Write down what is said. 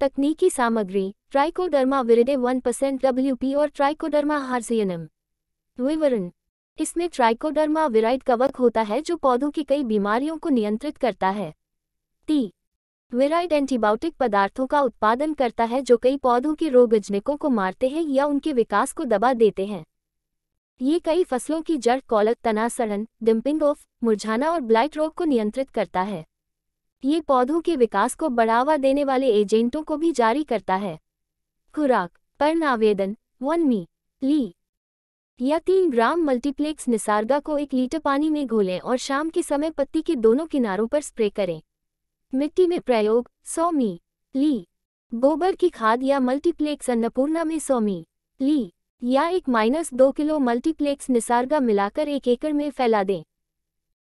तकनीकी सामग्री Trichoderma viride 1% percent W और ट्राइकोडर्मा हार्सियनम विवरण इसमें ट्राइकोडर्मा विराइड कवक होता है जो पौधों की कई बीमारियों को नियंत्रित करता है टी विराइड एंटीबायोटिक पदार्थों का उत्पादन करता है जो कई पौधों के रोगजनकों को मारते हैं या उनके विकास को दबा देते हैं ये कई फसलों की जड़ कौलक तना सड़न डिम्पिंग ऑफ मुरझाना और ब्लाइट रोग को नियंत्रित करता है ये पौधों के विकास को बढ़ावा देने वाले एजेंटों को भी जारी करता है खुराक पर्ण आवेदन वन मी ली या तीन ग्राम मल्टीप्लेक्स निसारगा को एक लीटर पानी में घोलें और शाम के समय पत्ती के दोनों किनारों पर स्प्रे करें मिट्टी में प्रयोग सौ मी ली गोबर की खाद या मल्टीप्लेक्स अन्नपूर्णा में सौ मी ली या एक माइनस दो किलो मल्टीप्लेक्स निसारगा मिलाकर एक एकड़ में फैला दें